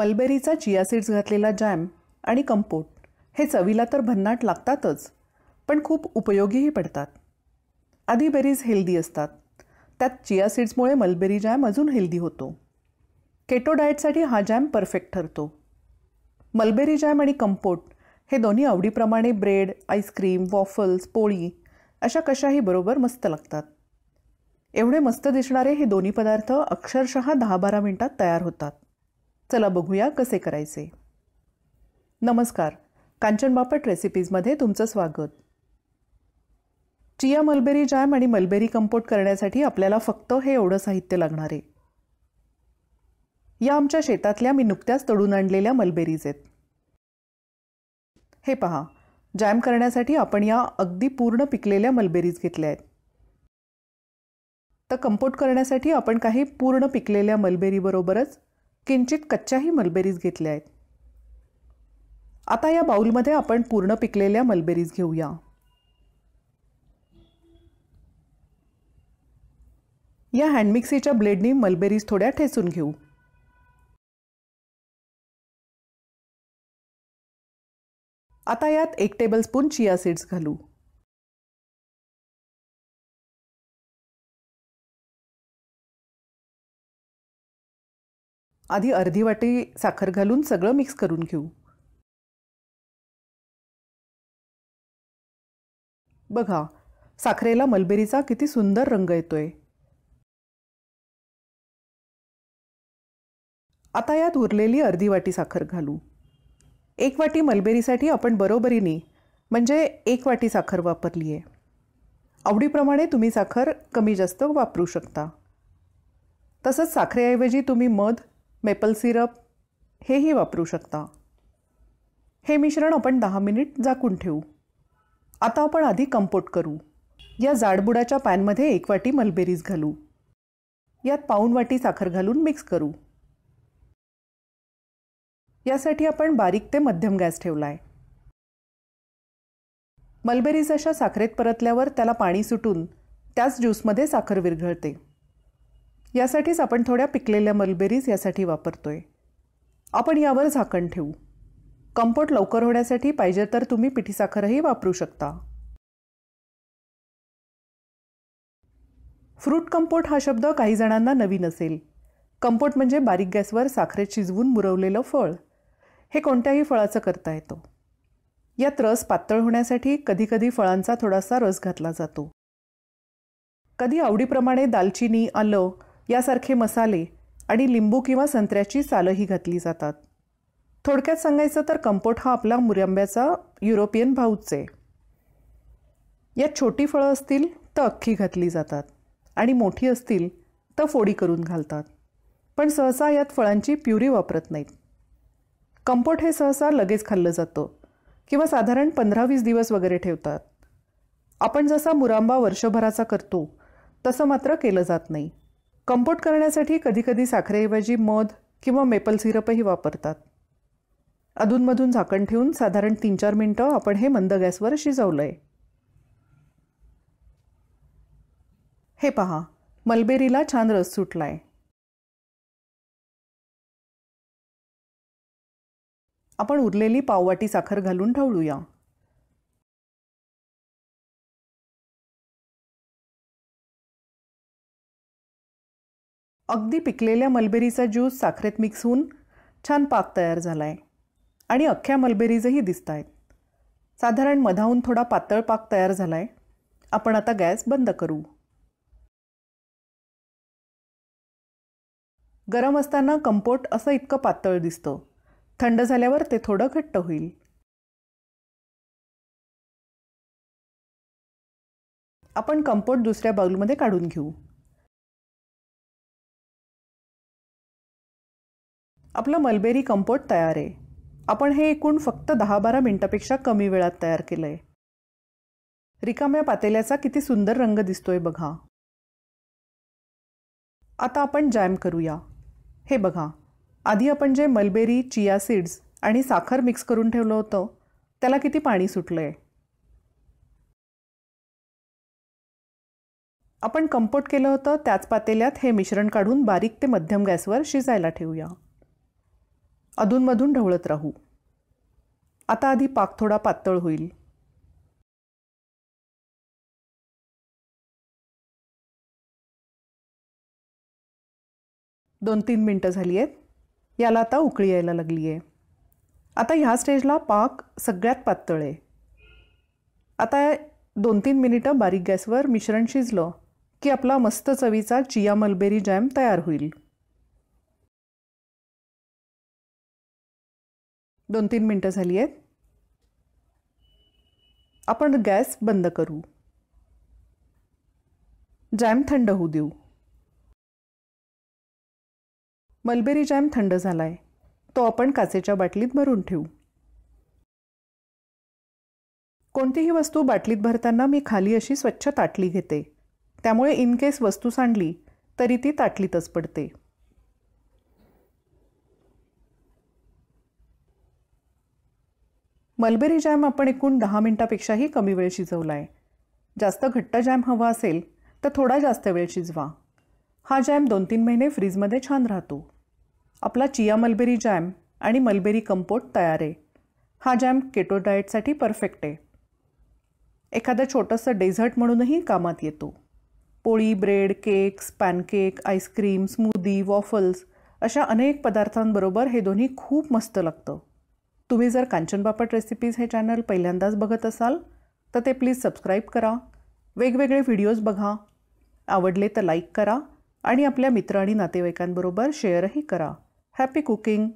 मलबेरीचा chia seeds घातलेला jam आणि compote हे चवीला तर भन्नाट लागतातच पण खूप उपयोगीही पडतात आधी बेरीज हेल्दी असतात त्यात चिया सीड्समुळे मलबेरी जॅम अजून हेल्दी होतो केटो डाएटसाठी हा जॅम परफेक्ट ठरतो मलबेरी जॅम आणि कंपोट हे दोन्ही आवडीप्रमाणे ब्रेड आईस्क्रीम वॉफल्स पोळी अशा कशाही बरोबर मस्त लागतात एवढे मस्त दिसणारे हे दोन्ही पदार्थ अक्षरशः दहा बारा मिनटात तयार होतात चला बघूया कसे करायचे नमस्कार कांचन बापट रेसिपीजमध्ये तुमचं स्वागत चिया मलबेरी जॅम आणि मलबेरी कंपोट करण्यासाठी आपल्याला फक्त हे एवढं साहित्य लागणार आहे या आमच्या शेतातल्या मी नुकत्याच तडून आणलेल्या मलबेरीज आहेत हे पहा जॅम करण्यासाठी आपण या अगदी पूर्ण पिकलेल्या मलबेरीज घेतल्या आहेत तर कंपोट करण्यासाठी आपण काही पूर्ण पिकलेल्या मलबेरीबरोबरच किंचित कच्च्याही मलबेरीज घेतल्या आहेत आता या बाउलमध्ये आपण पूर्ण पिकलेल्या मलबेरीज घेऊया या हँडमिक्सीच्या ब्लेडनी मलबेरीज थोड्या ठेचून घेऊ आता यात एक टेबल स्पून चिया सीड्स घालू आधी अर्धी वाटी साखर घालून सगळं मिक्स करून घेऊ बघा साखरेला मलबेरीचा किती सुंदर रंग येतोय आता यात उरलेली अर्धी वाटी साखर घालू एक वाटी मलबेरीसाठी आपण बरोबरीने म्हणजे एक वाटी साखर वापरली आहे आवडीप्रमाणे तुम्ही साखर कमी जास्त वापरू शकता तसंच साखरेऐवजी तुम्ही मध मेपल सिरप हेही वापरू शकता हे मिश्रण आपण दहा मिनिट झाकून ठेवू आता आपण आधी कंपोट करू या जाडबुडाच्या पॅनमध्ये एक वाटी मलबेरीज घालू यात पाऊन वाटी साखर घालून मिक्स करू यासाठी आपण बारीक ते मध्यम गॅस ठेवला आहे मलबेरीज अशा साखरेत परतल्यावर त्याला पाणी सुटून त्याच ज्यूसमध्ये साखर विरघळते यासाठीच आपण थोड्या पिकलेल्या मलबेरीज यासाठी वापरतो आहे आपण यावर झाकण ठेवू कंपोट लवकर होण्यासाठी पाहिजे तर तुम्ही पिठीसाखरही वापरू शकता फ्रूट कंपोट हा शब्द काही जणांना नवीन असेल कंपोट म्हणजे बारीक गॅसवर साखरे चिजवून मुरवलेलं फळ हे कोणत्याही फळाचं करता येतो यात रस पातळ होण्यासाठी कधीकधी फळांचा थोडासा रस घातला जातो कधी आवडीप्रमाणे दालचिनी आलं यासारखे मसाले आणि लिंबू किंवा संत्र्याची सालंही घातली जातात थोडक्यात सांगायचं तर कंपोट हा आपला मुरंब्याचा युरोपियन भाऊच आहे यात छोटी फळं असतील तर अख्खी घातली जातात आणि मोठी असतील तर फोडी करून घालतात पण सहसा यात फळांची प्युरी वापरत नाहीत कंपोट हे सहसा लगेच खाल्लं जातं किंवा साधारण पंधरा वीस दिवस वगैरे ठेवतात आपण जसा मुरांबा वर्षभराचा करतो तसं मात्र केलं जात नाही कंपोट करण्यासाठी कधीकधी साखरेऐवजी मध किंवा मेपल सिरपही वापरतात अधूनमधून झाकण ठेवून साधारण तीन चार मिनटं आपण हे मंद गॅसवर शिजवलं हे पहा मलबेरीला छान रस सुटलाय आपण उरलेली पाववाटी साखर घालून ठेवूया अगदी पिकलेल्या मलबेरीचा ज्यूस साखरेत मिक्स होऊन छान पाक तयार झाला आहे आणि अख्ख्या मलबेरीजही दिसत आहेत साधारण मधाहून थोडा पातळ पाक तयार झाला आहे आपण आता गॅस बंद करू गरम असताना कंपोट असं इतकं पातळ दिसतं थंड झाल्यावर ते थोडं घट्ट होईल आपण कंपोट दुसऱ्या बाउलमध्ये काढून घेऊ आपलं मलबेरी कंपोट तयार आहे आपण हे एकूण फक्त दहा बारा मिनटापेक्षा कमी वेळात तयार केलं आहे रिकाम्या पातेल्याचा किती सुंदर रंग दिसतोय बघा आता आपण जॅम करूया हे बघा आधी आपण जे मलबेरी चिया सीड्स आणि साखर मिक्स करून ठेवलं होतं त्याला किती पाणी सुटलं आहे आपण कंपोट केलं होतं त्याच पातेल्यात हे मिश्रण काढून बारीक ते मध्यम गॅसवर शिजायला ठेवूया अधूनमधून ढवळत राहू आता आधी पाक थोडा पातळ होईल दोन तीन मिनटं झाली आहेत याला आता उकळी यायला लागली आहे आता ह्या स्टेजला पाक सगळ्यात पातळ आहे आता दोन तीन मिनिटं बारीक गॅसवर मिश्रण शिजलं की आपला मस्त चवीचा चिया मलबेरी जॅम तयार होईल दोन तीन मिनटं झाली आहेत आपण गॅस बंद करू जॅम थंड होऊ देऊ मलबेरी जॅम थंड झाला आहे तो आपण काचेच्या बाटलीत भरून ठेवू कोणतीही वस्तू बाटलीत भरताना मी खाली अशी स्वच्छ ताटली घेते त्यामुळे इन केस वस्तू सांडली तरी ती ताटलीतच पडते मलबेरी जॅम आपण एकूण दहा मिनटापेक्षाही कमी वेळ शिजवला आहे जास्त घट्ट जॅम हवा असेल तर थोडा जास्त वेळ शिजवा हा जॅम दोन तीन महिने फ्रीजमध्ये छान राहतो आपला चिया मलबेरी जॅम आणि मलबेरी कंपोट तयार आहे हा जॅम केटो डाएटसाठी परफेक्ट आहे एखादं छोटंसं डेझर्ट म्हणूनही कामात येतो पोळी bread cakes pancake ice cream smoothie waffles अशा अनेक पदार्थांबरोबर हे दोन्ही खूप मस्त लागतं तुम्ही जर कांचन रेसिपीज हे चॅनल पहिल्यांदाच बघत असाल तर ते प्लीज सबस्क्राईब करा वेगवेगळे व्हिडिओज बघा आवडले तर लाईक करा आणि आपल्या मित्र आणि नातेवाईकांबरोबर शेअरही करा हॅपी कुकिंग